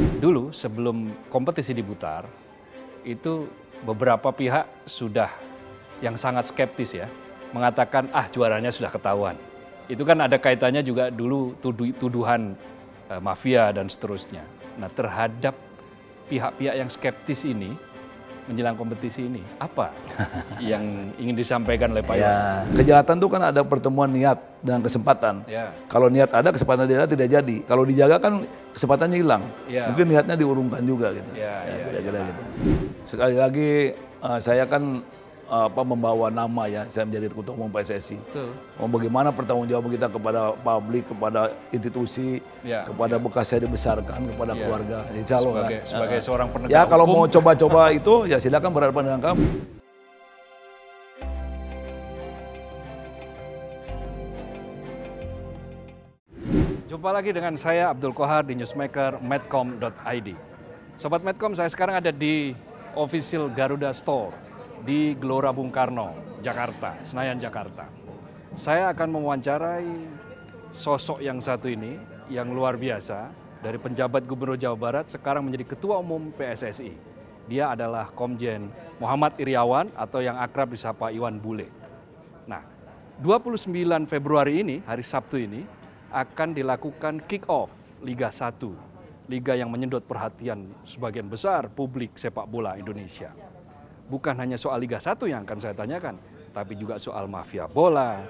Dulu sebelum kompetisi diputar, itu beberapa pihak sudah yang sangat skeptis ya, mengatakan ah juaranya sudah ketahuan. Itu kan ada kaitannya juga dulu tudu tuduhan eh, mafia dan seterusnya. Nah terhadap pihak-pihak yang skeptis ini, menjelang kompetisi ini? Apa yang ingin disampaikan oleh Pak ya. Kejahatan itu kan ada pertemuan niat dan kesempatan. Ya. Kalau niat ada, kesempatan tidak tidak jadi. Kalau dijaga kan kesempatannya hilang. Ya. Mungkin niatnya diurungkan juga gitu. Ya, ya, ya, ya, ya. gitu. Sekali lagi uh, saya kan apa membawa nama ya saya menjadi ketua umum PSSI. Betul. Oh, bagaimana pertanggungjawaban kita kepada publik, kepada institusi, ya, kepada ya. bekas saya dibesarkan, kepada ya. keluarga. Ya, calon sebagai, kan? sebagai nah, seorang penegak Ya kalau hukum. mau coba-coba itu ya silakan berhadapan dengan kami. Jumpa lagi dengan saya Abdul Kohar di newsmaker medcom.id. Sobat Medcom, saya sekarang ada di official Garuda Store di Gelora Bung Karno, Jakarta, Senayan Jakarta. Saya akan mewawancarai sosok yang satu ini yang luar biasa dari penjabat Gubernur Jawa Barat sekarang menjadi Ketua Umum PSSI. Dia adalah Komjen Muhammad Iriawan atau yang akrab disapa Iwan Bule. Nah, 29 Februari ini, hari Sabtu ini, akan dilakukan kick-off Liga 1. Liga yang menyedot perhatian sebagian besar publik sepak bola Indonesia bukan hanya soal Liga 1 yang akan saya tanyakan, tapi juga soal mafia bola,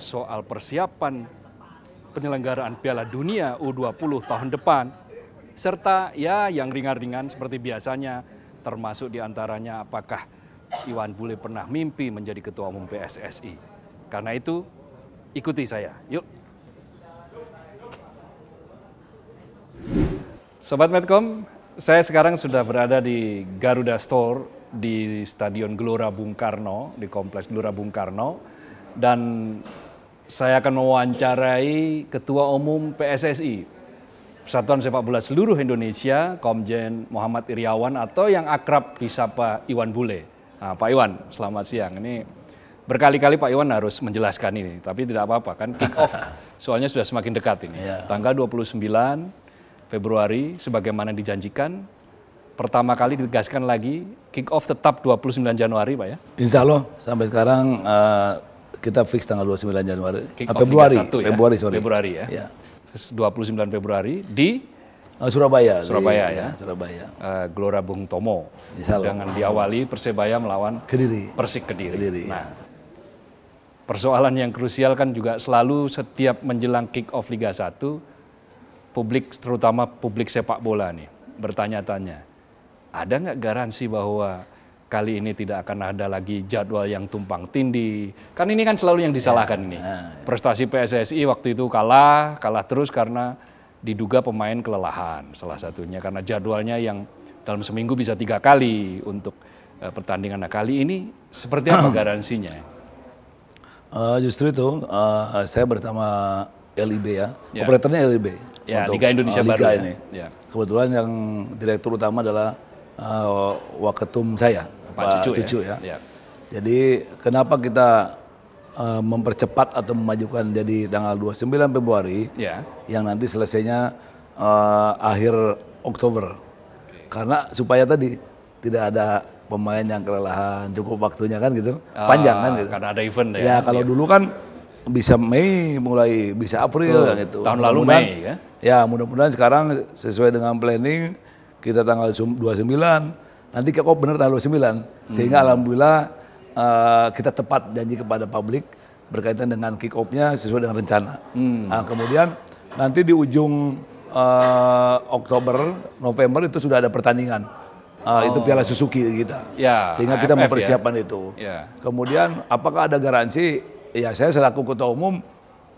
soal persiapan penyelenggaraan Piala Dunia U20 tahun depan, serta ya yang ringan-ringan seperti biasanya, termasuk diantaranya apakah Iwan Bule pernah mimpi menjadi Ketua Umum PSSI. Karena itu, ikuti saya. Yuk. Sobat Medcom, saya sekarang sudah berada di Garuda Store di Stadion Gelora Bung Karno, di Kompleks Gelora Bung Karno. Dan saya akan mewawancarai Ketua Umum PSSI, Persatuan Sepak Bola Seluruh Indonesia, Komjen Muhammad Iriawan atau yang akrab disapa Iwan Bule. Nah, Pak Iwan, selamat siang. Ini berkali-kali Pak Iwan harus menjelaskan ini, tapi tidak apa-apa kan kick off soalnya sudah semakin dekat ini. Yeah. Tanggal 29 Februari sebagaimana dijanjikan pertama kali ditegaskan lagi kick off tetap 29 Januari Pak ya? Insya Allah sampai sekarang uh, kita fix tanggal 29 Januari. Kick off Februari, 1, ya? Februari, sorry. Februari ya. ya. 29 Februari di Surabaya. Eh, Surabaya di, iya, ya. Surabaya. Uh, Gelora Bung Tomo. insya allah Dengan diawali Persebaya melawan Kediri. Persik Kediri. Kediri iya. nah, persoalan yang krusial kan juga selalu setiap menjelang kick off Liga 1 publik terutama publik sepak bola nih bertanya-tanya ada nggak garansi bahwa kali ini tidak akan ada lagi jadwal yang tumpang tindih. Kan ini kan selalu yang ya. disalahkan ini. Nah. Prestasi PSSI waktu itu kalah, kalah terus karena diduga pemain kelelahan salah satunya karena jadwalnya yang dalam seminggu bisa tiga kali untuk uh, pertandingan. Nah kali ini seperti apa garansinya? Uh, justru itu uh, saya bersama LIB ya, yeah. operatornya LIB. Ya, Liga Indonesia uh, Liga baru ya. ini. Ya. Kebetulan yang direktur utama adalah uh, eh, waketum saya Pak, Pak Cucu, ya? Cucu ya. ya. Jadi kenapa kita uh, mempercepat atau memajukan jadi tanggal 29 Februari ya. yang nanti selesainya uh, akhir Oktober. Oke. Karena supaya tadi tidak ada pemain yang kelelahan, cukup waktunya kan gitu. Uh, Panjang kan gitu. Karena ada event ya. Ya, kalau ya. dulu kan bisa Mei mulai bisa April Tuh, kan gitu. Tahun lalu Mei ya. Ya, mudah-mudahan sekarang sesuai dengan planning kita tanggal 29, nanti kok benar tanggal 29. Sehingga hmm. alhamdulillah uh, kita tepat janji kepada publik berkaitan dengan kick off-nya sesuai dengan rencana. Hmm. Nah, kemudian nanti di ujung uh, Oktober, November itu sudah ada pertandingan. Uh, oh. Itu Piala Suzuki kita. Ya, Sehingga AFF kita ya. mempersiapkan ya? itu. Ya. Kemudian apakah ada garansi? Ya saya selaku ketua umum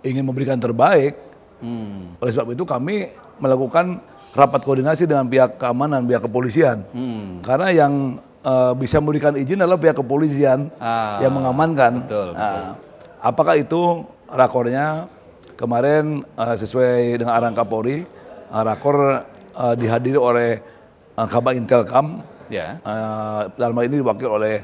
ingin memberikan terbaik. Hmm. Oleh sebab itu kami melakukan rapat koordinasi dengan pihak keamanan, pihak kepolisian. Hmm. Karena yang uh, bisa memberikan izin adalah pihak kepolisian ah, yang mengamankan. Betul, nah, Apakah itu rakornya kemarin uh, sesuai dengan arang Kapolri, uh, rakor uh, dihadiri oleh uh, Kabak Intelkam, yeah. Ya. uh, dalam hal ini diwakil oleh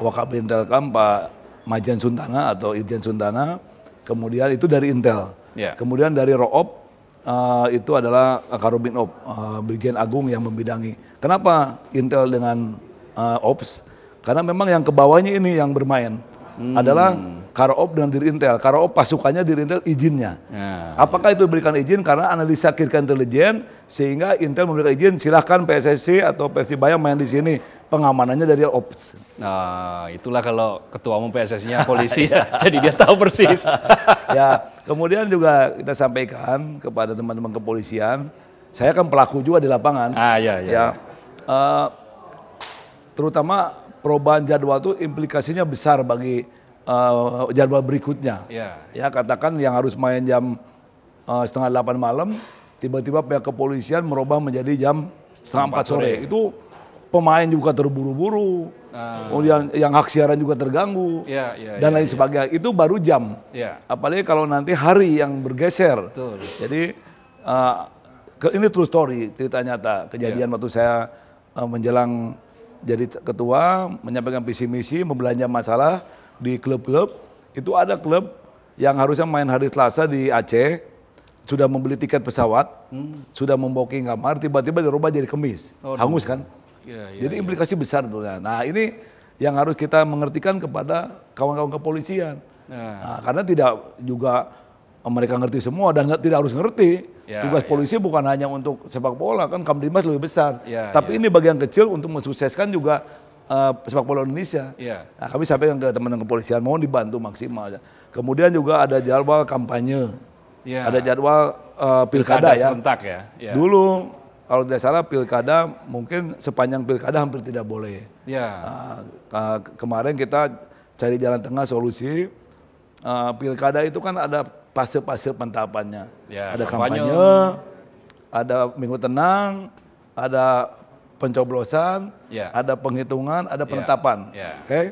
Wakab Intelkam Pak Majen Suntana atau Irjen Suntana, kemudian itu dari Intel, yeah. kemudian dari Roop Eh, itu adalah eh, Karubin Op, uh, Brigjen Agung yang membidangi. Kenapa Intel dengan uh, Ops? Karena memang yang kebawahnya ini yang bermain hmm. adalah Karop dan diri Intel. Karop pasukannya diri Intel izinnya. Ya, Apakah ya. itu diberikan izin karena analisa kirkan intelijen sehingga Intel memberikan izin silahkan PSSC atau PSC Bayang main di sini pengamanannya dari ops. Nah, itulah kalau ketua umum PSSI-nya polisi, iya. jadi dia tahu persis. ya, kemudian juga kita sampaikan kepada teman-teman kepolisian, saya kan pelaku juga di lapangan. Ah, iya, iya, ya, ya. ya. Uh, terutama perubahan jadwal itu implikasinya besar bagi uh, jadwal berikutnya. Ya. ya, katakan yang harus main jam uh, setengah delapan malam, tiba-tiba pihak kepolisian merubah menjadi jam setengah empat sore. sore. Itu pemain juga terburu-buru, uh. kemudian yang hak siaran juga terganggu, yeah, yeah, dan yeah, lain yeah. sebagainya. Itu baru jam. Yeah. Apalagi kalau nanti hari yang bergeser. Betul. Jadi uh, ke, ini true story, cerita nyata. Kejadian yeah. waktu saya uh, menjelang jadi ketua, menyampaikan visi misi, membelanja masalah di klub-klub. Itu ada klub yang harusnya main hari Selasa di Aceh, sudah membeli tiket pesawat, hmm. sudah memboking kamar, tiba-tiba dirubah jadi kemis. Oh, hangus kan? Ya, ya, Jadi ya. implikasi besar tuh. Nah ini yang harus kita mengertikan kepada kawan-kawan kepolisian. ya. Nah, karena tidak juga eh, mereka ngerti semua dan tidak harus ngerti. Ya, Tugas ya. polisi bukan hanya untuk sepak bola kan Kamdimas lebih besar. Ya, Tapi ya. ini bagian kecil untuk mensukseskan juga uh, sepak bola Indonesia. Ya. Nah, kami sampaikan ke teman-teman kepolisian mohon dibantu maksimal. Kemudian juga ada jadwal kampanye. Ya. Ada jadwal uh, pilkada, pilkada ya. Ya. ya. Dulu kalau tidak salah pilkada mungkin sepanjang pilkada hampir tidak boleh. Ya. Nah, kemarin kita cari jalan tengah solusi. Uh, pilkada itu kan ada fase-fase pentapannya. Ya, ada kampanye, kampanye, ada minggu tenang, ada pencoblosan, ya. ada penghitungan, ada penetapan. Ya. ya. Oke. Okay?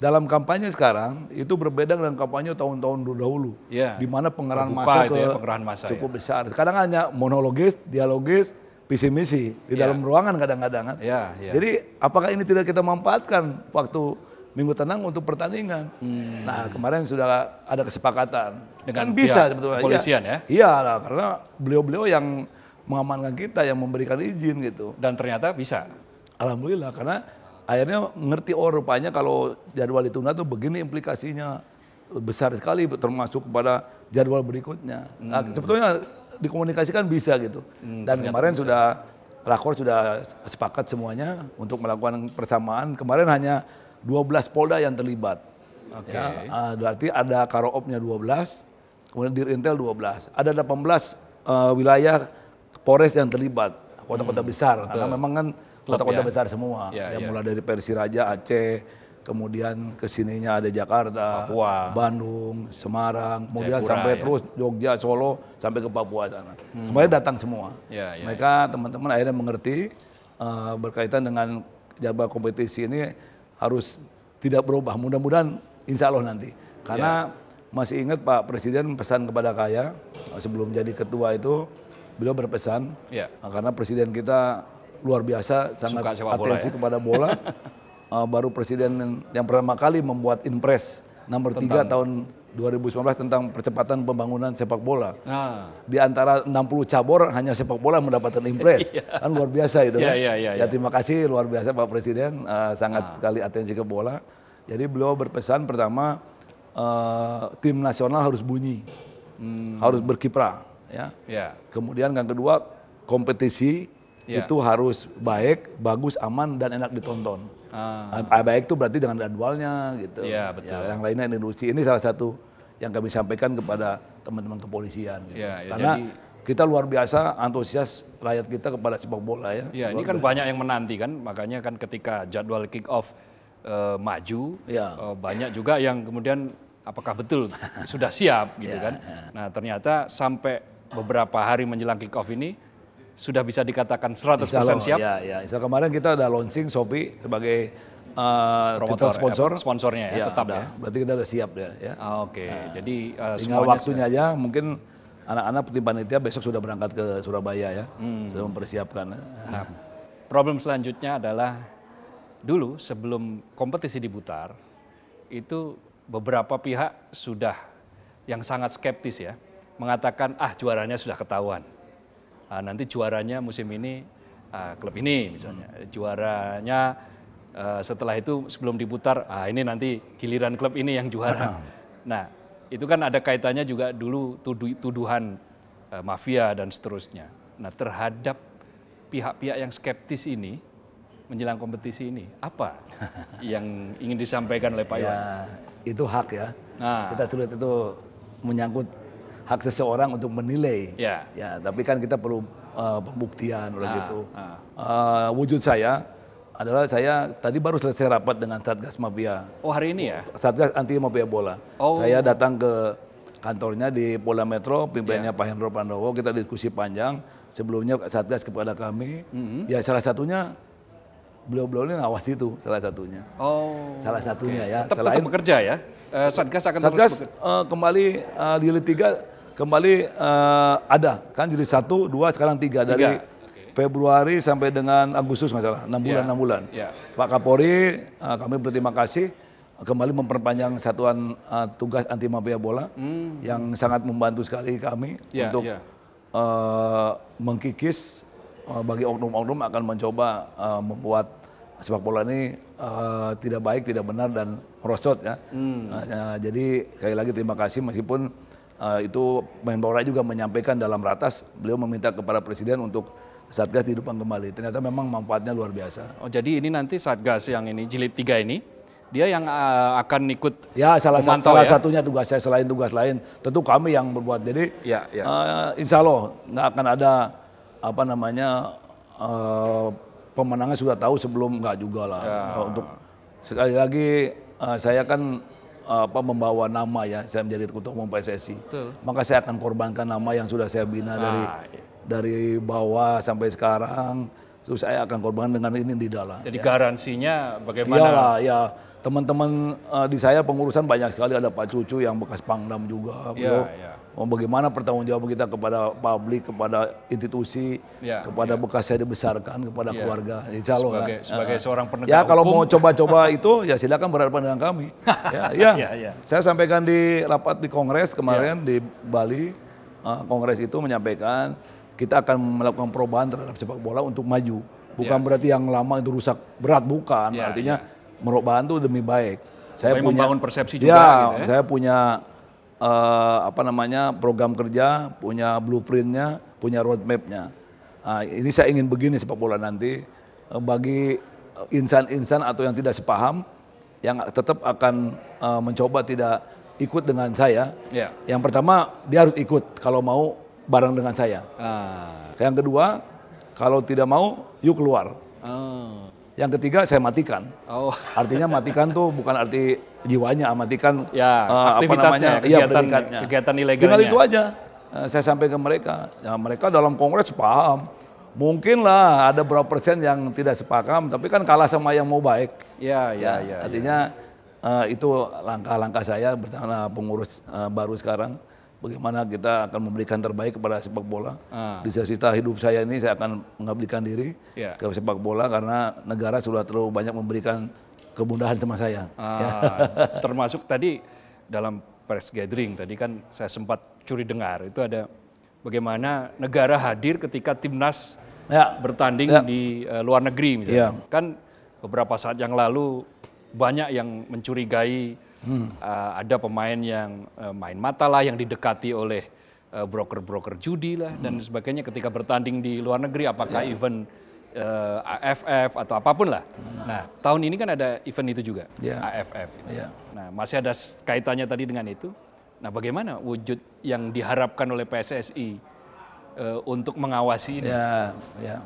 dalam kampanye sekarang itu berbeda dengan kampanye tahun-tahun dahulu. Yeah. Di mana pengerahan massa ya, pengerahan masa, cukup ya. besar. Kadang hanya monologis, dialogis, visi misi di yeah. dalam ruangan kadang-kadang kan? Yeah, yeah. Jadi apakah ini tidak kita manfaatkan waktu minggu tenang untuk pertandingan. Hmm. Nah kemarin sudah ada kesepakatan kan dengan kan bisa sebetulnya. Iya. Kepolisian ya? Iya lah karena beliau-beliau yang mengamankan kita yang memberikan izin gitu. Dan ternyata bisa. Alhamdulillah karena akhirnya ngerti oh rupanya kalau jadwal ditunda tuh begini implikasinya besar sekali termasuk kepada jadwal berikutnya. Nah, hmm. sebetulnya dikomunikasikan bisa gitu. Hmm, Dan kemarin bisa. sudah rakor sudah sepakat semuanya untuk melakukan persamaan. Kemarin hanya 12 polda yang terlibat. Oke. Okay. Ya, eh, berarti ada Karoopnya 12, kemudian Dirintel 12. Ada 18 uh, eh, wilayah Polres yang terlibat kota-kota besar hmm. karena memang kan kota-kota ya. besar semua ya, yang ya. mulai dari Persiraja Aceh kemudian kesininya ada Jakarta Papua. Bandung Semarang kemudian Jayapura, sampai ya. terus Jogja Solo sampai ke Papua sana hmm. semuanya datang semua ya, ya, mereka ya. teman-teman akhirnya mengerti uh, berkaitan dengan jabar kompetisi ini harus tidak berubah mudah-mudahan Insya Allah nanti karena ya. masih ingat Pak Presiden pesan kepada saya sebelum jadi ketua itu beliau berpesan ya. karena presiden kita luar biasa sangat atensi ya? kepada bola. uh, baru presiden yang pertama kali membuat impres nomor tentang. 3 tahun 2019 tentang percepatan pembangunan sepak bola. Ah. Di antara 60 cabur hanya sepak bola mendapatkan impres. Iya. Kan luar biasa itu iya, kan. Iya, ya, ya, ya ya terima kasih luar biasa Pak Presiden uh, sangat ah. sekali atensi ke bola. Jadi beliau berpesan pertama uh, tim nasional harus bunyi. Hmm. Harus berkiprah ya. Yeah. Kemudian yang kedua kompetisi yeah. itu harus baik, bagus, aman dan enak ditonton. Ah. ah, ah baik itu berarti dengan jadwalnya gitu. Ya, yeah, betul. Ya, yang lainnya industri ini salah satu yang kami sampaikan kepada teman-teman kepolisian gitu. Yeah, ya, Karena jadi kita luar biasa antusias rakyat kita kepada sepak bola ya. Ya, ini kan biasa. banyak yang menanti kan, makanya kan ketika jadwal kick off e, maju, ya. e, banyak juga yang kemudian apakah betul sudah siap gitu ya, kan. Ya. Nah, ternyata sampai beberapa hari menjelang kick off ini sudah bisa dikatakan 100% insya Allah, siap. Ya, ya. kemarin kita ada launching Shopee sebagai uh, Promotor, eh, sponsor. Eh, sponsornya ya, ya tetap ya. Berarti kita sudah siap ya. ya. Oke, okay. nah, jadi uh, tinggal waktunya sudah... aja mungkin anak-anak tim panitia besok sudah berangkat ke Surabaya ya. Hmm. Sudah mempersiapkan. Nah, problem selanjutnya adalah dulu sebelum kompetisi diputar itu beberapa pihak sudah yang sangat skeptis ya mengatakan ah juaranya sudah ketahuan. Ah, nanti juaranya musim ini ah, klub ini misalnya. Hmm. Juaranya eh, setelah itu sebelum diputar ah ini nanti giliran klub ini yang juara. Hmm. Nah, itu kan ada kaitannya juga dulu tudu tuduhan eh, mafia dan seterusnya. Nah, terhadap pihak-pihak yang skeptis ini menjelang kompetisi ini, apa yang ingin disampaikan oleh Pak Iwan? Ya, itu hak ya. Nah, kita sulit itu menyangkut hak seseorang untuk menilai. Ya. ya tapi kan kita perlu uh, pembuktian oleh ah, itu. Ah. Uh, wujud saya adalah saya tadi baru selesai rapat dengan Satgas Mafia. Oh hari ini ya? Satgas Anti Mafia Bola. Oh. Saya datang ke kantornya di Polda Metro, pimpinannya yeah. Pak Hendro Pandowo, kita diskusi panjang. Sebelumnya Satgas kepada kami, mm -hmm. ya salah satunya beliau-beliau ini ngawas itu salah satunya. Oh. Salah satunya okay. ya. Tetap, Selain, tetap bekerja ya. Uh, Satgas akan Satgas terus Uh, kembali uh, di Liga kembali uh, ada kan jadi satu dua sekarang tiga, dari okay. Februari sampai dengan Agustus masalah enam bulan iya. enam yeah. bulan yeah. Pak Kapolri uh, kami berterima kasih kembali memperpanjang satuan uh, tugas anti mafia bola mm. yang sangat membantu sekali kami yeah, untuk yeah. Iya. Uh, mengkikis uh, bagi oknum-oknum akan mencoba uh, membuat sepak bola ini uh, tidak baik tidak benar dan merosot ya mm. uh, uh, jadi sekali lagi terima kasih meskipun uh, itu Menpora juga menyampaikan dalam ratas beliau meminta kepada Presiden untuk Satgas dihidupkan kembali. Ternyata memang manfaatnya luar biasa. Oh, jadi ini nanti Satgas yang ini jilid 3 ini dia yang uh, akan ikut ya salah, satu salah ya? satunya tugas saya selain tugas lain tentu kami yang berbuat jadi ya, ya. Uh, insya Allah nggak akan ada apa namanya uh, pemenangnya sudah tahu sebelum nggak juga lah ya. untuk sekali lagi uh, saya kan apa membawa nama ya saya menjadi ketua umum PSSI. Betul. Maka saya akan korbankan nama yang sudah saya bina ah, dari iya. dari bawah sampai sekarang. Terus saya akan korbankan dengan ini di dalam. Jadi ya. garansinya bagaimana? Iyalah, ya teman-teman uh, di saya pengurusan banyak sekali ada Pak Cucu yang bekas Pangdam juga. Ya, iya. Oh, bagaimana pertanggungjawaban kita kepada publik, kepada institusi, ya, kepada ya. bekas saya dibesarkan, kepada ya. keluarga. Jadi ya, calon sebagai, kan? sebagai nah. seorang penegak Ya kalau mau coba-coba itu ya silakan berhadapan dengan kami. ya, ya. ya, ya. Saya sampaikan di rapat di Kongres kemarin ya. di Bali, nah, Kongres itu menyampaikan kita akan melakukan perubahan terhadap sepak bola untuk maju. Bukan ya. berarti yang lama itu rusak berat, bukan. Ya, Artinya ya. perubahan itu demi baik. Saya Supaya punya membangun persepsi ya, juga. Ya, gitu ya. saya punya uh, apa namanya program kerja, punya blueprintnya, punya roadmapnya. Nah, ini saya ingin begini sepak bola nanti uh, bagi eh, insan-insan atau yang tidak sepaham yang tetap akan uh, mencoba tidak ikut dengan saya. Yeah. Yang pertama dia harus ikut kalau mau bareng dengan saya. Ah. Yang kedua kalau tidak mau yuk keluar. Ah. Yang ketiga saya matikan. Oh. Artinya matikan tuh bukan arti jiwanya, ah, matikan ya, uh, apa namanya? Iya, kegiatan, ya, Kegiatan ilegalnya. Tinggal itu aja. Uh, saya sampai ke mereka. Ya, mereka dalam kongres paham. mungkinlah ada berapa persen yang tidak sepakam, tapi kan kalah sama yang mau baik. Ya, ya, ya. ya, ya. artinya ya. Uh, itu langkah-langkah saya bersama pengurus uh, baru sekarang bagaimana kita akan memberikan terbaik kepada sepak bola. Ah. Di sisa hidup saya ini saya akan mengabdikan diri yeah. ke sepak bola karena negara sudah terlalu banyak memberikan kemudahan sama saya. Ah, ya. termasuk tadi dalam press gathering tadi kan saya sempat curi dengar itu ada bagaimana negara hadir ketika timnas ya. bertanding ya. di uh, luar negeri misalnya. Ya. Kan beberapa saat yang lalu banyak yang mencurigai Hmm. Uh, ada pemain yang uh, main mata lah, yang didekati oleh eh, broker-broker uh, judi lah hmm. dan sebagainya ketika bertanding di luar negeri, apakah yeah. event uh, AFF atau apapun lah. Hmm. Nah, tahun ini kan ada event itu juga, yeah. AFF. Gitu. Yeah. Nah, masih ada kaitannya tadi dengan itu. Nah, bagaimana wujud yang diharapkan oleh PSSI uh, untuk mengawasi ini? Yeah. Yeah.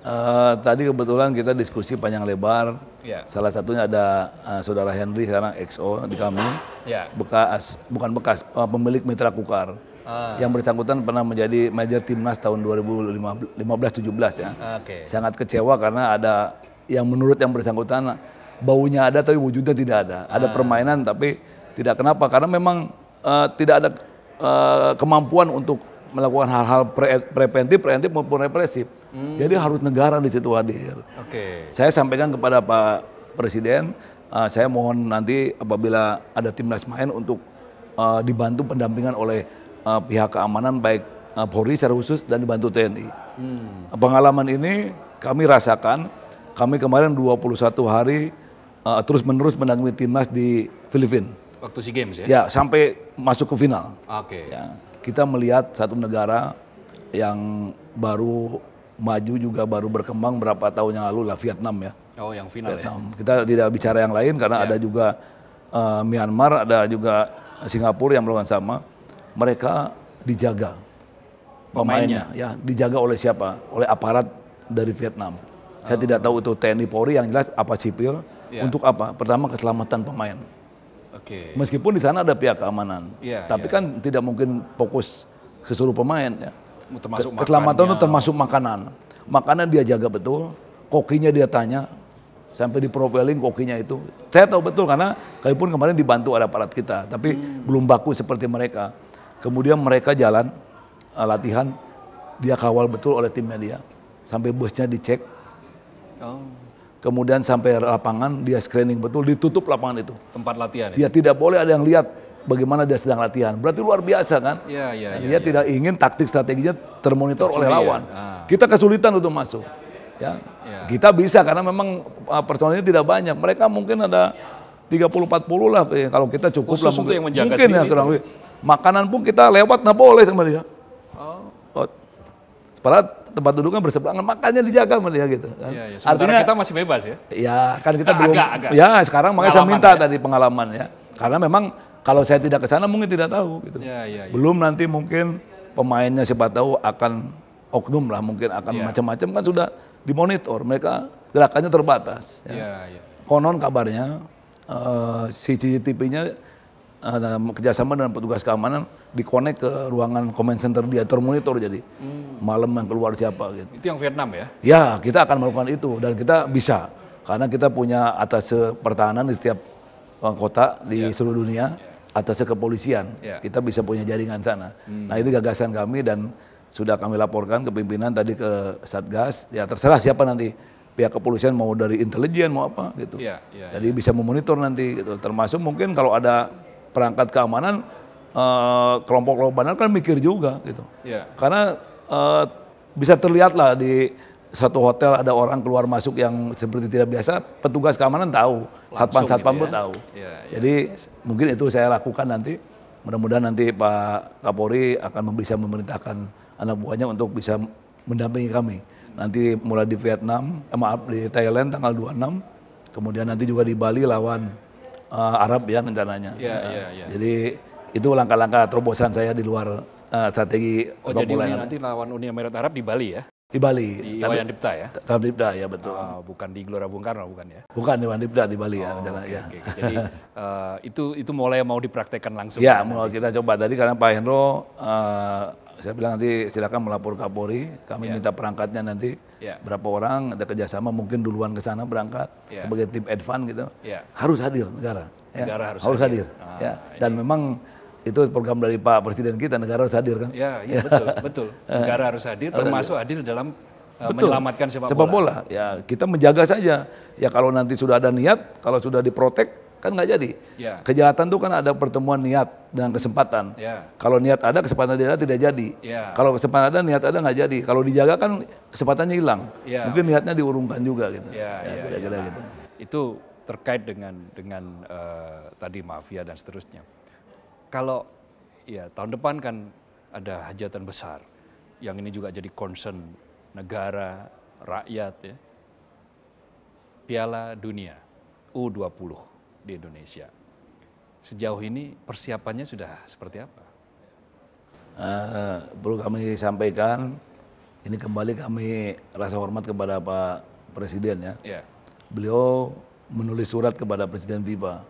Uh, tadi kebetulan kita diskusi panjang lebar. Yeah. Salah satunya ada uh, saudara Henry sekarang XO di kami. Yeah. Bekas bukan bekas uh, pemilik Mitra Kukar. Uh. Yang bersangkutan pernah menjadi manajer timnas tahun 2015-17 ya. Okay. Sangat kecewa karena ada yang menurut yang bersangkutan baunya ada tapi wujudnya tidak ada. Ada ah. permainan tapi tidak kenapa karena memang uh, tidak ada uh, kemampuan untuk melakukan hal-hal pre preventif, preventif maupun represif. Hmm. Jadi harus negara di situ hadir. Oke. Okay. Saya sampaikan kepada Pak Presiden, uh, saya mohon nanti apabila ada timnas main untuk uh, dibantu pendampingan oleh uh, pihak keamanan baik uh, Polri secara khusus dan dibantu TNI. Hmm. Pengalaman ini kami rasakan, kami kemarin 21 hari uh, terus-menerus mendampingi timnas di Filipina. Waktu SEA Games ya? Ya, sampai masuk ke final. Oke. Okay. Ya kita melihat satu negara yang baru maju juga baru berkembang berapa tahun yang lalu lah Vietnam ya. Oh, yang final ya. Vietnam. ya. Kita tidak bicara yang lain karena yeah. ada juga uh, Myanmar, ada juga Singapura yang melakukan sama. Mereka dijaga pemainnya. pemainnya, ya dijaga oleh siapa? Oleh aparat dari Vietnam. Saya oh. tidak tahu itu TNI Polri yang jelas apa sipil yeah. untuk apa? Pertama keselamatan pemain. Okay. Meskipun di sana ada pihak keamanan, yeah, tapi yeah. kan tidak mungkin fokus ke seluruh pemain ya. Termasuk Keselamatan itu termasuk makanan. Makanan dia jaga betul, kokinya dia tanya, sampai di profiling kokinya itu. Saya tahu betul karena kami pun kemarin dibantu ada aparat kita, tapi hmm. belum baku seperti mereka. Kemudian mereka jalan uh, latihan, dia kawal betul oleh tim media sampai busnya dicek. Oh kemudian sampai lapangan dia screening betul ditutup lapangan itu tempat latihan ya? dia tidak boleh ada yang lihat bagaimana dia sedang latihan berarti luar biasa kan ya, ya, nah, ya, dia ya. tidak ingin taktik strateginya termonitor Tercuri, oleh lawan ya. ah. kita kesulitan untuk masuk ya. ya kita bisa karena memang ah, personilnya tidak banyak mereka mungkin ada 30 40 lah ya. kalau kita cukup Khusus lah mungkin, yang mungkin ya kurang lebih makanan pun kita lewat nggak boleh sama dia oh. oh. Separat tempat duduknya kan berseberangan, makanya dijaga melihat gitu. Kan. Ya, ya. Artinya kita masih bebas ya. Ya, kan kita agak, belum. Agak. Ya, sekarang makanya saya minta ya. tadi pengalaman ya. Karena memang kalau saya tidak ke sana mungkin tidak tahu gitu. Ya, ya, ya. Belum nanti mungkin pemainnya siapa tahu akan oknum lah mungkin akan ya. macam-macam kan sudah dimonitor. Mereka gerakannya terbatas. Ya. Ya, ya. Konon kabarnya uh, eh, CCTV-nya uh, kerjasama dengan petugas keamanan dikonek ke ruangan command center dia termonitor jadi hmm. malam yang keluar siapa gitu. Itu yang Vietnam ya? Ya kita akan melakukan itu dan kita bisa karena kita punya atas pertahanan di setiap eh, kota di yeah. seluruh dunia yeah. atas kepolisian yeah. kita bisa punya jaringan sana. Hmm. Nah itu gagasan kami dan sudah kami laporkan ke pimpinan tadi ke satgas ya terserah siapa nanti pihak kepolisian mau dari intelijen mau apa gitu. Yeah, yeah, Jadi yeah. bisa memonitor nanti gitu termasuk mungkin kalau ada perangkat keamanan uh, kelompok kelompok bandar kan mikir juga gitu. Yeah. Karena uh, bisa terlihat lah di satu hotel ada orang keluar masuk yang seperti tidak biasa, petugas keamanan tahu, satpam-satpam gitu ya. tahu. yeah, yeah. Jadi iya. mungkin itu saya lakukan nanti. Mudah-mudahan nanti Pak Kapolri akan bisa memerintahkan anak buahnya untuk bisa mendampingi kami. Nanti mulai di Vietnam, eh, maaf di Thailand tanggal 26, kemudian nanti juga di Bali lawan uh, Arab ya rencananya. Yeah, iya, uh, iya, yeah, yeah. Jadi itu langkah-langkah terobosan saya di luar uh, strategi Oh jadi Uni, nanti lawan Uni Emirat Arab di Bali ya? Di Bali. Di yang Wayan Dipta ya? Wayan Dipta ya betul. Oh, bukan di Gelora Bung Karno bukan ya? Bukan di Wayan Dipta di Bali ya, oh, ya rencana okay, ya. Okay. Iya. Jadi uh, itu itu mulai mau dipraktekkan langsung. Ya, kan, mau kita coba tadi karena Pak Hendro uh, saya bilang nanti silakan melapor Kapolri, kami yeah. minta perangkatnya nanti yeah. berapa orang ada kerjasama mungkin duluan ke sana berangkat yeah. sebagai tim advance gitu, yeah. harus hadir negara, ya. negara harus, harus hadir, hadir. Ah, ya. dan ini. memang itu program dari Pak Presiden kita negara harus hadir kan? Ya, ya, ya. betul, betul. Eh. Negara harus hadir, termasuk hadir dalam eh, Betul. menyelamatkan sepak, sepak bola. bola. Ya, kita menjaga saja. Ya kalau nanti sudah ada niat, kalau sudah diprotek, kan nggak jadi. Yeah. Kejahatan itu kan ada pertemuan niat dengan kesempatan. Yeah. Kalau niat ada kesempatan tidak ada tidak jadi. Yeah. Kalau kesempatan ada niat ada nggak jadi. Kalau dijaga kan kesempatannya hilang. Yeah. Mungkin niatnya diurungkan juga gitu. Yeah, ya, yeah, ya, kira-kira yeah. gitu. Itu terkait dengan dengan uh, tadi mafia dan seterusnya. Kalau ya tahun depan kan ada hajatan besar. Yang ini juga jadi concern negara, rakyat ya. Piala Dunia U20 di Indonesia. Sejauh ini persiapannya sudah seperti apa? Uh, perlu kami sampaikan, ini kembali kami rasa hormat kepada Pak Presiden ya. Yeah. Beliau menulis surat kepada Presiden FIFA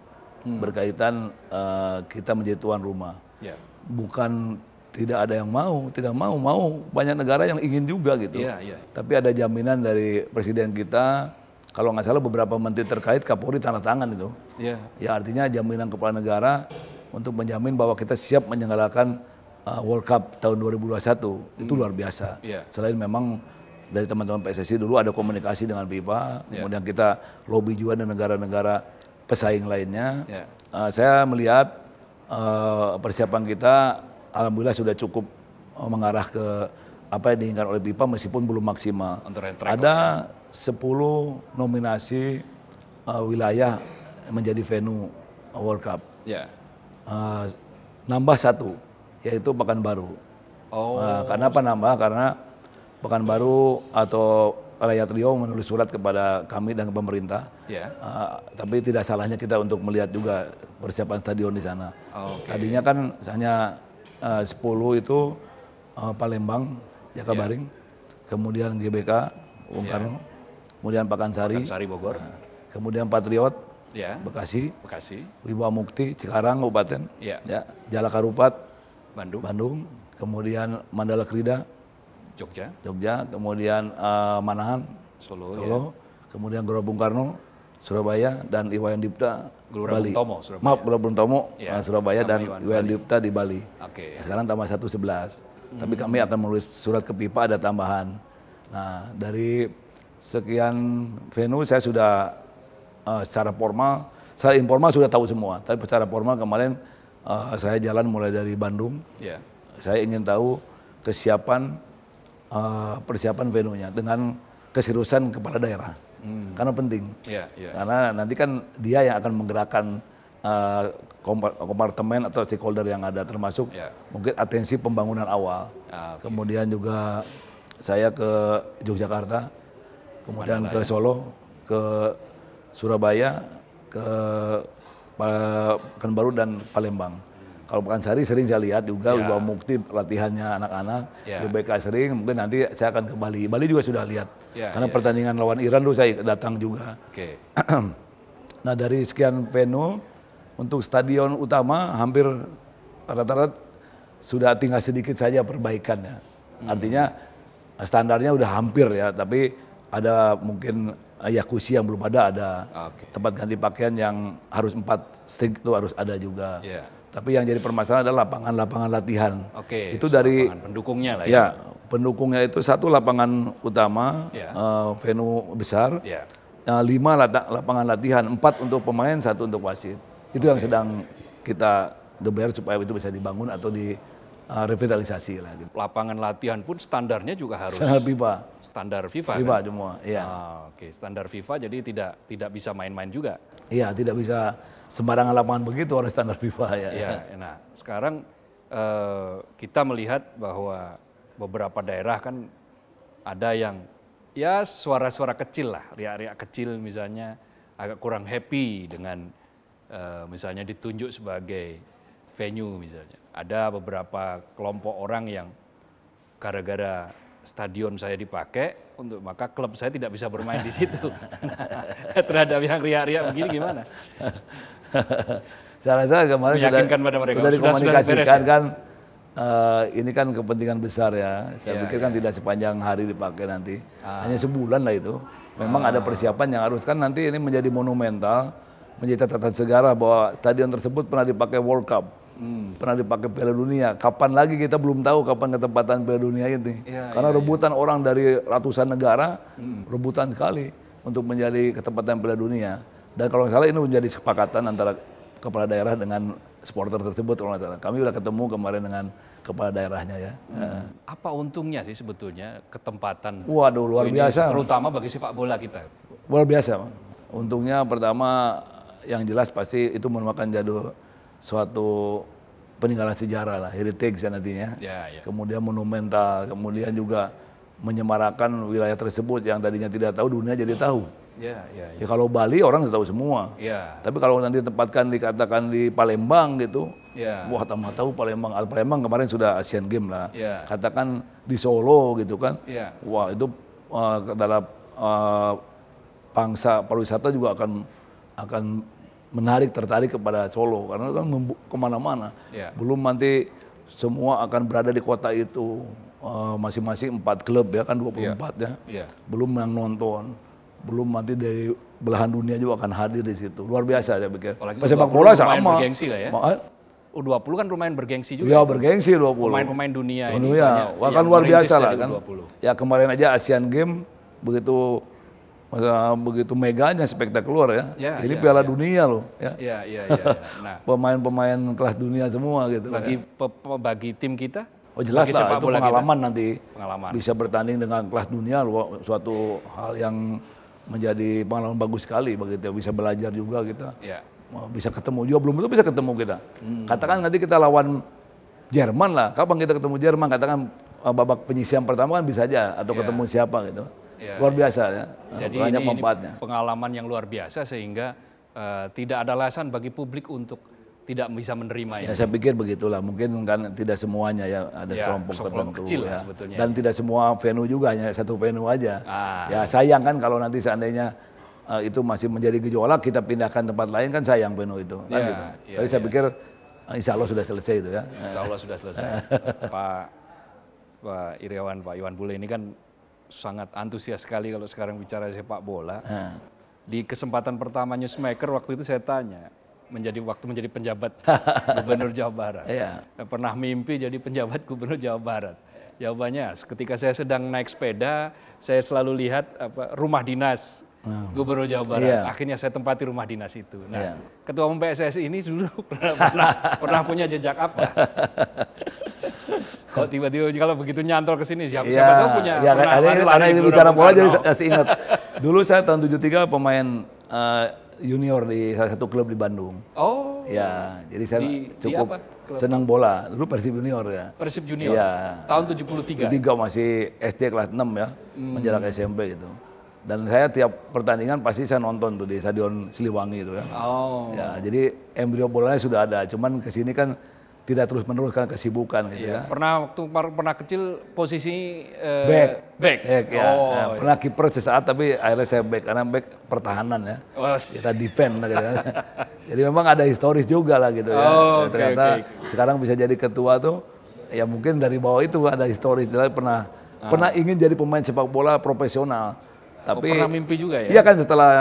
hmm. berkaitan uh, kita menjadi tuan rumah. Yeah. Bukan tidak ada yang mau, tidak mau, mau banyak negara yang ingin juga gitu. Yeah, yeah. Tapi ada jaminan dari presiden kita kalau nggak salah beberapa menteri terkait Kapolri tanda tangan itu. Yeah. Ya artinya jaminan kepala negara untuk menjamin bahwa kita siap menyelenggarakan uh, World Cup tahun 2021 itu hmm. luar biasa. Yeah. Selain memang dari teman-teman PSSI dulu ada komunikasi dengan FIFA, yeah. kemudian kita lobby juga dengan negara-negara pesaing lainnya. Yeah. Uh, saya melihat uh, persiapan kita alhamdulillah sudah cukup uh, mengarah ke apa yang diinginkan oleh BIPA meskipun belum maksimal. Ada 10 nominasi uh, wilayah menjadi venue World Cup. Yeah. Uh, nambah satu, yaitu Pekanbaru. Oh. Uh, karena apa nambah? Karena Pekanbaru atau rakyat Riau menulis surat kepada kami dan pemerintah. Yeah. Uh, tapi tidak salahnya kita untuk melihat juga persiapan stadion di sana. Okay. Tadinya kan hanya uh, 10 itu uh, Palembang, Jakabaring, iya. yeah. kemudian GBK Bung iya. Karno, kemudian Pakansari, Pakansari Bogor, nah, kemudian Patriot yeah. Bekasi, Bekasi, Wibawa Mukti Cikarang Kabupaten, yeah. ya Jala Karupat, Bandung, Bandung, kemudian Mandala Krida Jogja, Jogja, kemudian uh, Manahan Solo, iya. Solo. yeah. kemudian Gelora Bung Karno Surabaya dan Iwayan Dipta Gelora Bali. Tomo, Surabaya. Maaf, Gelora Bung Tomo, ya, Surabaya dan Iwayan, Dipta di Bali. Oke. Okay. Sekarang tambah sebelas hmm. tapi kami akan menulis surat ke pipa ada tambahan. Nah, dari sekian venue saya sudah uh, secara formal, secara informal sudah tahu semua, tapi secara formal kemarin uh, saya jalan mulai dari Bandung. Yeah. Saya ingin tahu kesiapan uh, persiapan venue-nya dengan keseriusan kepala daerah. Hmm. Karena penting. Yeah, yeah. Karena nanti kan dia yang akan menggerakkan Eh, kompartemen atau stakeholder yang ada termasuk yeah. mungkin atensi pembangunan awal. Ah, okay. Kemudian juga saya ke Yogyakarta, kemudian Mana ke Solo, ke Surabaya, ke Pekanbaru dan Palembang. Kalau bukan sehari sering saya lihat juga yeah. Wibawa Mukti latihannya anak-anak, yeah. UBK sering, mungkin nanti saya akan ke Bali. Bali juga sudah lihat. Yeah, Karena yeah. Ya. pertandingan lawan Iran dulu saya datang juga. Okay. nah, dari sekian venue untuk stadion utama hampir rata-rata sudah tinggal sedikit saja perbaikannya. Hmm. Artinya standarnya udah hampir ya, tapi ada mungkin yakusi yang belum ada, ada okay. tempat ganti pakaian yang harus empat stick itu harus ada juga. Yeah. Tapi yang jadi permasalahan adalah lapangan-lapangan latihan. Oke. Okay, itu dari pendukungnya lah ya. ya. Pendukungnya itu satu lapangan utama, yeah. Iya. uh, venue besar, yeah. Iya. uh, lima lapangan latihan, empat untuk pemain, satu untuk wasit. Itu yang sedang kita geber supaya itu bisa dibangun atau di uh, revitalisasi lah. Gitu. Lapangan latihan pun standarnya juga harus. Standar FIFA. Standar FIFA. FIFA kan? semua. Iya. Oh, Oke, okay. standar FIFA jadi tidak tidak bisa main-main juga. Iya, tidak bisa sembarangan lapangan begitu harus standar FIFA ya. Iya. Nah, sekarang uh, kita melihat bahwa beberapa daerah kan ada yang ya suara-suara kecil lah, riak-riak kecil misalnya agak kurang happy dengan Eh, misalnya ditunjuk sebagai venue misalnya. Ada beberapa kelompok orang yang gara-gara stadion saya dipakai untuk maka klub saya tidak bisa bermain di situ. Terhadap yang riak-riak begini gimana? saya rasa kemarin sudah, pada mereka. sudah dikomunikasikan sudah ya? kan uh, ini kan kepentingan besar ya. Saya iya, pikir ya. kan iya. tidak sepanjang hari dipakai nanti. Ah. Hanya sebulan lah itu. Memang ah. ada persiapan yang harus kan nanti ini menjadi monumental menjadi catatan sejarah bahwa stadion tersebut pernah dipakai World Cup, hmm. pernah dipakai Piala Dunia. Kapan lagi kita belum tahu kapan ketempatan Piala Dunia ini. Ya, Karena ya, rebutan ya. orang dari ratusan negara, hmm. rebutan sekali untuk menjadi ketempatan Piala Dunia. Dan kalau nggak salah ini menjadi kesepakatan antara kepala daerah dengan supporter tersebut kalau nggak salah. Kami sudah ketemu kemarin dengan kepala daerahnya ya. Hmm. Apa untungnya sih sebetulnya ketempatan? Waduh luar biasa. Terutama bagi sepak bola kita. Luar biasa. Untungnya pertama yang jelas pasti itu merupakan jadu suatu peninggalan sejarah lah, heritage ya nantinya. Ya, ya. Kemudian monumental, kemudian juga menyemarakan wilayah tersebut yang tadinya tidak tahu dunia jadi tahu. Ya, ya, ya. ya kalau Bali orang sudah tahu semua. Ya. Tapi kalau nanti tempatkan dikatakan di Palembang gitu, ya. wah tambah tahu Palembang. Al Palembang kemarin sudah Asian Game lah. Ya. Katakan di Solo gitu kan, ya. wah itu uh, eh, dalam uh, eh, pangsa pariwisata juga akan akan menarik tertarik kepada Solo karena kan kemana-mana. Yeah. Belum nanti semua akan berada di kota itu eh, masing-masing uh, empat klub ya kan 24 yeah. ya. Yeah. Ya. Belum yang nonton, belum nanti dari belahan dunia juga akan hadir di situ. Luar biasa saya pikir. Sepak bola sama. Bergengsi lah ya. Eh? U20 kan lumayan bergengsi juga. Ya, ya. bergengsi 20. Pemain-pemain dunia, dunia ini. Dunia, wah kan luar biasa lah kan. Ya kemarin aja Asian Games begitu masa begitu meganya spektakuler ya. ya Ini ya, Piala ya. Dunia loh ya. Iya iya iya. Nah, pemain-pemain kelas dunia semua gitu. Ya. Bagi ya. pe bagi tim kita Oh jelas lah itu pengalaman kita. nanti. Pengalaman. Bisa bertanding dengan kelas dunia loh suatu hal yang menjadi pengalaman bagus sekali bagi bisa belajar juga kita. Ya. Bisa ketemu juga belum tentu bisa ketemu kita. Hmm. Katakan nanti kita lawan Jerman lah. Kapan kita ketemu Jerman? Katakan eh, babak penyisian pertama kan bisa aja atau ya. ketemu siapa gitu ya. luar biasa ya. Jadi banyak ini, pengalaman yang luar biasa sehingga uh, tidak ada alasan bagi publik untuk tidak bisa menerima ya. ya. Saya pikir begitulah, mungkin kan tidak semuanya ya ada ya, sekelompok tertentu kecil ya. Dan Dan tidak semua venue juga hanya satu venue aja. Ah. Ya sayang kan kalau nanti seandainya uh, itu masih menjadi gejolak kita pindahkan tempat lain kan sayang venue itu kan iya, gitu. Ya, Tapi saya iya. pikir eh, Insya Allah sudah selesai itu ya. Insya Allah sudah selesai. Pak Pak Iriawan, Pak Iwan Bule ini kan sangat antusias sekali kalau sekarang bicara sepak bola. Ha. Di kesempatan pertama Newsmaker waktu itu saya tanya, menjadi waktu menjadi penjabat Gubernur Jawa Barat. Iya. Pernah mimpi jadi penjabat Gubernur Jawa Barat. Jawabannya, ketika saya sedang naik sepeda, saya selalu lihat apa, rumah dinas oh. Gubernur Jawa Barat. Yeah. Akhirnya saya tempati rumah dinas itu. Nah, yeah. Ketua Umum PSSI ini dulu pernah, pernah, pernah punya jejak apa? Kalau tiba-tiba kalau begitu nyantol ke sini siapa, siapa iya, tahu punya. Ya ada kan. karena ini bicara bola jadi masih ingat. Dulu saya tahun 73 pemain uh, junior di salah satu klub di Bandung. Oh. Ya, jadi saya di, cukup di senang bola. Dulu Persib Junior ya. Persib Junior. Ya. Tahun 73. 73 masih SD kelas 6 ya, hmm. menjelang SMP gitu. Dan saya tiap pertandingan pasti saya nonton tuh di Stadion Siliwangi itu ya. Oh. Ya, jadi embrio bolanya sudah ada, cuman ke sini kan tidak terus menerus karena kesibukan gitu iya. ya. Pernah waktu pernah kecil posisi uh, back. Back. back ya. Oh, nah, iya. Pernah kiper sesaat tapi akhirnya saya back karena back pertahanan ya. Was. Ya, kita defend lah gitu. Ya. jadi memang ada historis juga lah gitu ya. Oh, ya, okay, ternyata okay, sekarang bisa jadi ketua tuh ya mungkin dari bawah itu ada historis dia pernah ah. pernah ingin jadi pemain sepak bola profesional. Oh, tapi oh, pernah mimpi juga ya. Iya kan setelah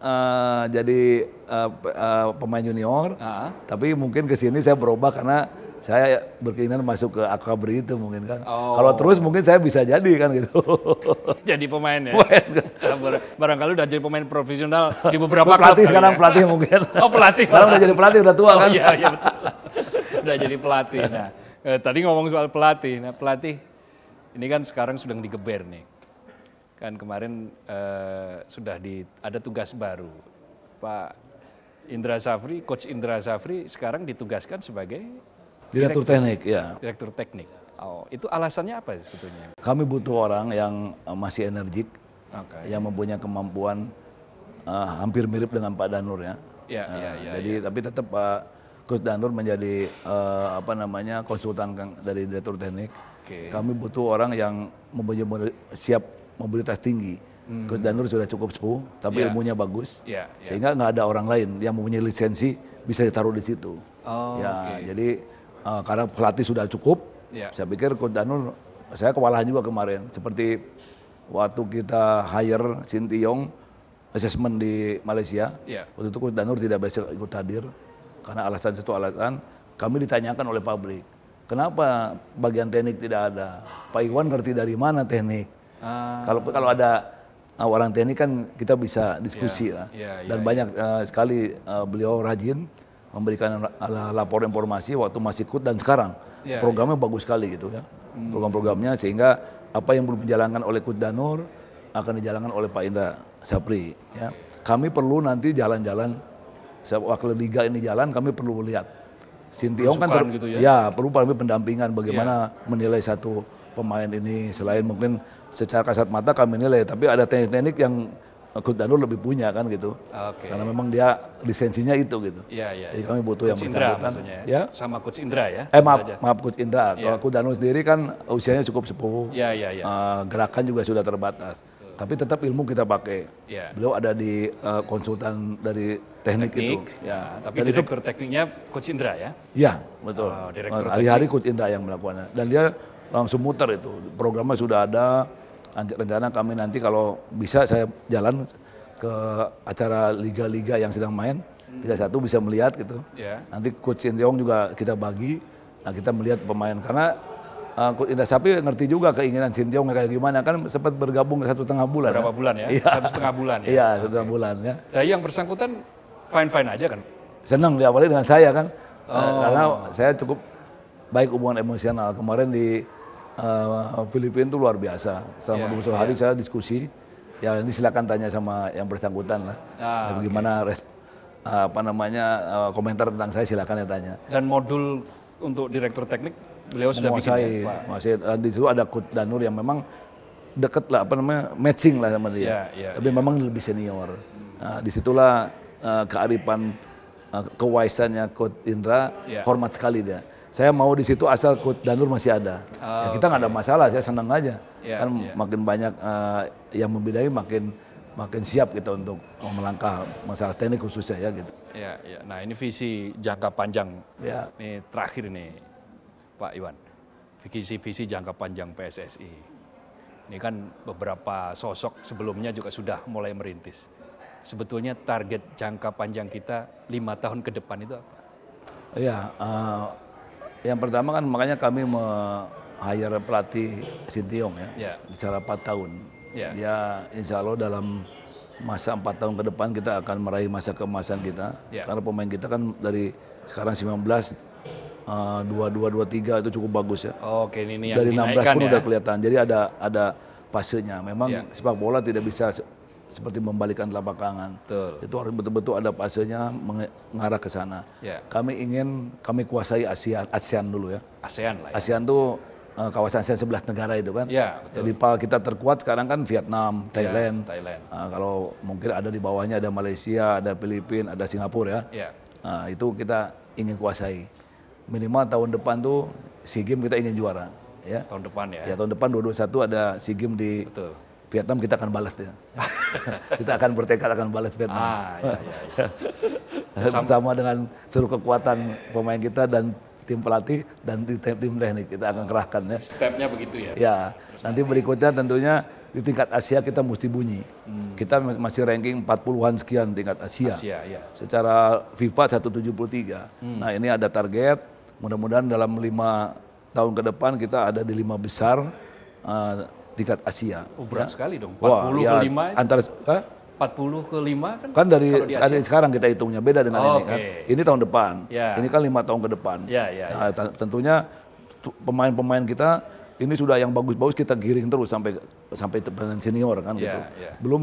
uh, jadi uh, uh, pemain junior, uh-huh. tapi mungkin ke sini saya berubah karena saya berkeinginan masuk ke akabri itu mungkin kan. Oh. Kalau terus mungkin saya bisa jadi kan gitu. jadi pemain ya. Pemain, eh, Barangkali udah jadi pemain profesional di beberapa klub. pelatih sekarang ya? pelatih mungkin. Oh pelatih. sekarang udah jadi pelatih udah tua oh, kan. Iya, iya betul. udah jadi pelatih. Nah, eh, tadi ngomong soal pelatih. Nah, pelatih ini kan sekarang sudah digeber nih. Kan kemarin eh, sudah di ada tugas baru. Pak Indra Safri, coach Indra Safri sekarang ditugaskan sebagai direktur, direktur teknik, ya. Direktur teknik. Oh, itu alasannya apa sebetulnya? Kami butuh orang yang eh, masih energik, okay. yang mempunyai kemampuan uh, hampir mirip dengan Pak Danur ya. Ya, uh, ya, eh, ya. Jadi ya. tapi tetap Pak Coach Danur menjadi uh, apa namanya konsultan dari direktur teknik. Okay. Kami butuh orang yang mempunyai siap mobilitas tinggi. Hmm. Gus Danur sudah cukup sepuh, tapi yeah. ilmunya bagus, yeah, yeah. sehingga nggak ada orang lain yang mempunyai lisensi bisa ditaruh di situ. Oh, ya, okay. jadi uh, karena pelatih sudah cukup, yeah. saya pikir Gus Danur, saya kewalahan juga kemarin. Seperti waktu kita hire Yong, assessment di Malaysia, yeah. waktu itu Gus Danur tidak bisa ikut hadir karena alasan satu alasan kami ditanyakan oleh publik, kenapa bagian teknik tidak ada? Pak Iwan ngerti dari mana teknik? Ah. Kalau kalau ada Nah, orang TNI kan kita bisa diskusi yeah, lah. Yeah, yeah, Dan yeah. banyak uh, sekali uh, beliau rajin memberikan laporan informasi waktu masih ikut dan sekarang yeah, iya. programnya yeah. bagus sekali gitu ya hmm. program-programnya sehingga apa yang belum dijalankan oleh Kut Danur akan dijalankan oleh Pak Indra Sapri ya kami perlu nanti jalan-jalan wakil liga ini jalan kami perlu lihat Sintiong kan gitu ya. ya perlu kami pendampingan bagaimana yeah. menilai satu pemain ini selain mungkin secara kasat mata kami nilai, tapi ada teknik-teknik yang Kudanu lebih punya kan gitu. Okay. Karena memang dia lisensinya itu gitu. Iya, iya. Jadi ya. kami butuh Coach yang bersangkutan. Indra, ya. ya. Sama Coach Indra ya. Eh maaf, saja. maaf Coach Indra. Ya. Kalau Kudanur sendiri kan usianya cukup sepuh. Iya, iya, iya. Uh, gerakan juga sudah terbatas. Betul. Tapi tetap ilmu kita pakai. Ya. Beliau ada di uh, konsultan dari teknik, teknik itu. Ya. Nah, tapi Dan direktur itu, tekniknya Coach Indra ya? Iya, betul. Oh, Hari-hari Coach Indra yang melakukannya. Dan dia langsung muter itu. Programnya sudah ada rencana kami nanti kalau bisa saya jalan ke acara liga-liga yang sedang main bisa hmm. satu bisa melihat gitu yeah. nanti coach Indriong juga kita bagi nah kita melihat pemain karena uh, Coach Sapi ngerti juga keinginan Sintiong kayak gimana kan sempat bergabung satu setengah bulan. Berapa ya? bulan ya? Iya. Satu setengah bulan ya. Iya, satu setengah bulan ya. Nah, yang bersangkutan fine fine aja kan? Senang diawali dengan saya kan, eh, oh. karena saya cukup baik hubungan emosional kemarin di Eh, Filipina itu luar biasa. Selama yeah, 21 hari yeah. saya diskusi. Ya ini silakan tanya sama yang bersangkutan lah. Ah, bagaimana nah, okay. res, eh, apa namanya eh, komentar tentang saya silakan ya tanya. Dan modul untuk direktur teknik beliau sudah menguasai, bikin ya? Masih di situ ada Kut Danur yang memang deket lah apa namanya matching lah sama dia. Yeah, yeah, Tapi yeah. memang lebih senior. Nah, disitulah uh, kearifan uh, kewaisannya Coach Indra yeah. hormat sekali dia saya mau di situ asal Kut Danur masih ada. Oh, ya, ah, kita nggak okay. ada masalah, saya senang aja. Yeah, kan yeah. makin banyak uh, yang membedahi makin makin siap kita untuk melangkah masalah teknik khususnya ya gitu. Ya, ya. Nah ini visi jangka panjang. Ya. Ini terakhir nih Pak Iwan. Visi-visi jangka panjang PSSI. Ini kan beberapa sosok sebelumnya juga sudah mulai merintis. Sebetulnya target jangka panjang kita lima tahun ke depan itu apa? Ya, uh, yang pertama kan makanya kami hire pelatih Sintiong ya, yeah. Ya. bicara 4 tahun. Yeah. Dia insya Allah dalam masa 4 tahun ke depan kita akan meraih masa keemasan kita. Yeah. Karena pemain kita kan dari sekarang 19 eh, dua dua dua tiga itu cukup bagus ya. Oh, okay. ini, dari yang dari 16 pun ya. udah kelihatan. Jadi ada ada pasenya. Memang yeah. sepak bola tidak bisa seperti membalikan telapak tangan. Betul. Itu harus betul-betul ada pasenya mengarah ke sana. Yeah. Kami ingin kami kuasai ASEAN ASEAN dulu ya. ASEAN lah. Ya. ASEAN tuh uh, kawasan ASEAN sebelah negara itu kan. Yeah, betul. Jadi pal kita terkuat sekarang kan Vietnam, ya, Thailand. Yeah, Thailand. Uh, kalau mungkin ada di bawahnya ada Malaysia, ada Filipina, ada Singapura ya. Yeah. Ya. Uh, itu kita ingin kuasai. Minimal tahun depan tuh SEA Games kita ingin juara ya. Tahun depan ya. Ya tahun depan 2021 ada SEA Games di Betul. Vietnam kita akan balas dia. kita akan bertekad akan balas Vietnam. Ah, iya, iya. iya. Sama dengan seluruh kekuatan pemain kita dan tim pelatih dan di tim teknik kita akan kerahkan ya. Stepnya begitu ya. Ya, nanti berikutnya tentunya di tingkat Asia kita mesti bunyi. Hmm. Kita masih ranking 40-an sekian tingkat Asia. Asia ya. Secara FIFA 173. Hmm. Nah, ini ada target. Mudah-mudahan dalam lima tahun ke depan kita ada di lima besar. Uh, tingkat Asia. Oh, berat ya. sekali dong. 40 Wah, iya, ke ya, 5. Antara ha? 40 ke 5 kan. Kan dari sekarang, sekarang kita hitungnya beda dengan oh, ini okay. kan. Ini tahun depan. Yeah. Ini kan lima tahun ke depan. Yeah, yeah, nah, yeah. Ya. tentunya pemain-pemain kita ini sudah yang bagus-bagus kita giring terus sampai sampai senior kan yeah, gitu. Yeah. Belum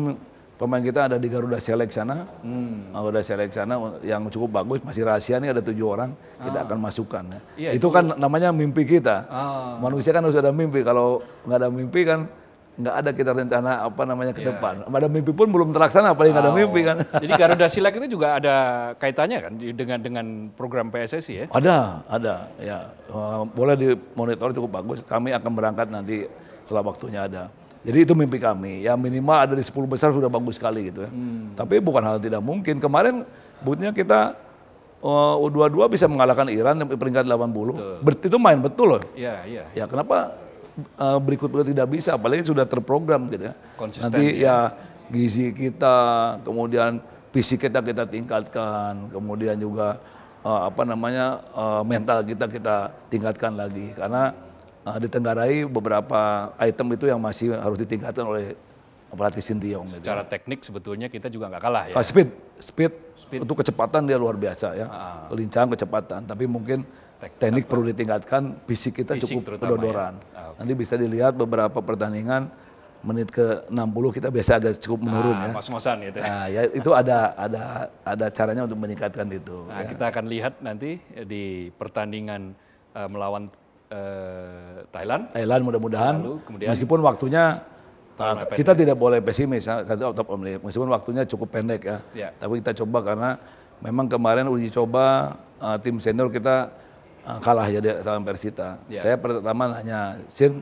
pemain kita ada di Garuda Select sana, hmm. Garuda Select sana yang cukup bagus, masih rahasia nih ada tujuh orang, ah. kita akan masukkan. Ya, iya, itu, itu kan namanya mimpi kita. Ah. Manusia kan harus ada mimpi, kalau nggak ada mimpi kan nggak ada kita rencana apa namanya ke yeah. depan. Ada mimpi pun belum terlaksana, apalagi nggak oh. ada mimpi kan. Jadi Garuda Select itu juga ada kaitannya kan dengan dengan program PSSI ya? Ada, ada. Ya eh, boleh dimonitor cukup bagus. Kami akan berangkat nanti setelah waktunya ada. Jadi itu mimpi kami. Ya minimal ada di 10 besar sudah bagus sekali gitu ya. Hmm. Tapi bukan hal tidak mungkin. Kemarin butnya kita eh, U22 bisa mengalahkan Iran di peringkat 80. Betul. Ber itu main betul loh. Iya, iya. Ya kenapa uh, eh, berikut-berikut tidak bisa apalagi sudah terprogram gitu ya. Konsisten. Nanti gitu ya, ya gizi kita, kemudian fisik kita kita tingkatkan, kemudian juga uh, apa namanya uh, mental kita kita tingkatkan lagi karena uh, ditenggarai beberapa item itu yang masih harus ditingkatkan oleh pelatih Sintiong. Secara gitu. teknik sebetulnya kita juga nggak kalah ya. Ah, speed, speed, speed, untuk kecepatan dia luar biasa ya, ah. Kelincahan, kecepatan. Tapi mungkin Tek teknik perlu ditingkatkan, fisik kita fisik cukup ya. kedodoran. Ya. Ah, okay. Nanti bisa dilihat beberapa pertandingan menit ke 60 kita biasa agak cukup ah, menurun ya. Gitu. ah, ya. Mas-masan gitu. Nah, ya itu ada ada ada caranya untuk meningkatkan itu. Nah, ya. kita akan lihat nanti di pertandingan eh, melawan Eh, Thailand. Thailand mudah-mudahan. Meskipun waktunya eh, kita pendek. tidak boleh pesimis, ya. meskipun waktunya cukup pendek ya. ya. Tapi kita coba karena memang kemarin uji coba uh, tim senior kita uh, kalah ya sama Persita. Ya. Saya pertama nanya, Sin,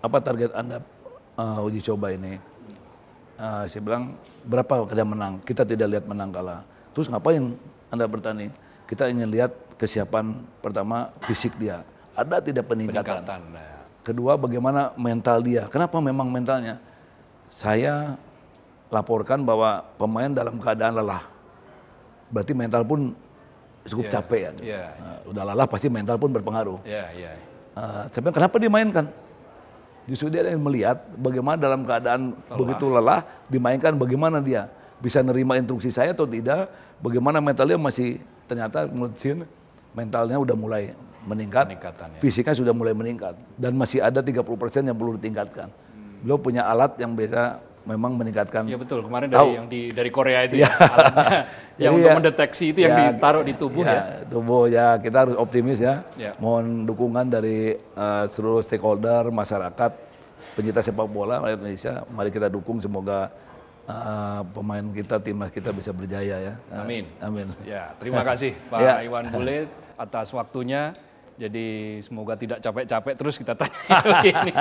apa target Anda uh, uji coba ini? Uh, saya bilang, berapa kalian menang? Kita tidak lihat menang kalah. Terus ngapain Anda bertanding? Kita ingin lihat kesiapan pertama fisik dia ada tidak peningkatan? peningkatan ya. Kedua, bagaimana mental dia? Kenapa memang mentalnya? Saya laporkan bahwa pemain dalam keadaan lelah. Berarti mental pun cukup yeah. capek ya. Yeah. Ya. Uh, udah lelah pasti mental pun berpengaruh. Yeah, ya, ya. yeah. Uh, tapi kenapa dimainkan? Justru dia ingin melihat bagaimana dalam keadaan lelah. begitu lelah dimainkan bagaimana dia bisa nerima instruksi saya atau tidak, bagaimana mentalnya masih ternyata menurut Sin mentalnya udah mulai meningkat. fisika ya. Fisiknya sudah mulai meningkat dan masih ada 30% yang perlu ditingkatkan. Hmm. Lo punya alat yang bisa memang meningkatkan. Iya betul, kemarin dari tahu. yang di dari Korea itu iya. ya, alatnya, yang untuk ya, mendeteksi itu ya, yang ditaruh di tubuh ya, ya. Tubuh ya kita harus optimis ya. ya. Mohon dukungan dari uh, seluruh stakeholder masyarakat pencinta sepak bola rakyat Indonesia. Mari kita dukung semoga uh, pemain kita timnas kita bisa berjaya ya. Amin. Amin. Ya, terima kasih Pak ya. Iwan Bule atas waktunya. Jadi semoga tidak capek-capek terus kita tanya ini.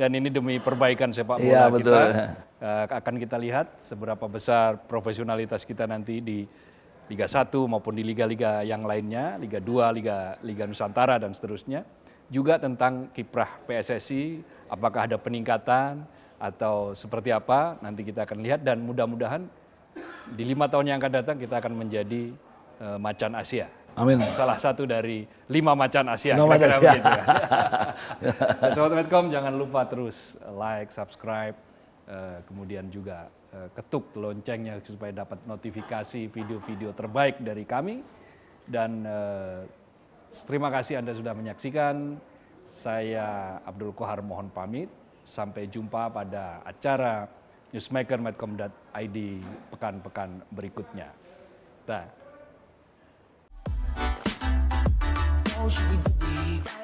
Dan ini demi perbaikan sepak iya, bola ya, betul. kita. Uh, eh, akan kita lihat seberapa besar profesionalitas kita nanti di Liga 1 maupun di liga-liga yang lainnya, Liga 2, Liga Liga Nusantara dan seterusnya. Juga tentang kiprah PSSI, apakah ada peningkatan atau seperti apa nanti kita akan lihat dan mudah-mudahan di lima tahun yang akan datang kita akan menjadi uh, macan Asia. Amin. Salah satu dari lima macan Asia. Lima macan Asia. Begitu ya. Nah, Sobat Medcom jangan lupa terus like, subscribe, eh, kemudian juga eh, ketuk loncengnya supaya dapat notifikasi video-video terbaik dari kami. Dan eh, terima kasih Anda sudah menyaksikan. Saya Abdul Kohar mohon pamit. Sampai jumpa pada acara newsmaker.com.id pekan-pekan berikutnya. Dah. que we believe.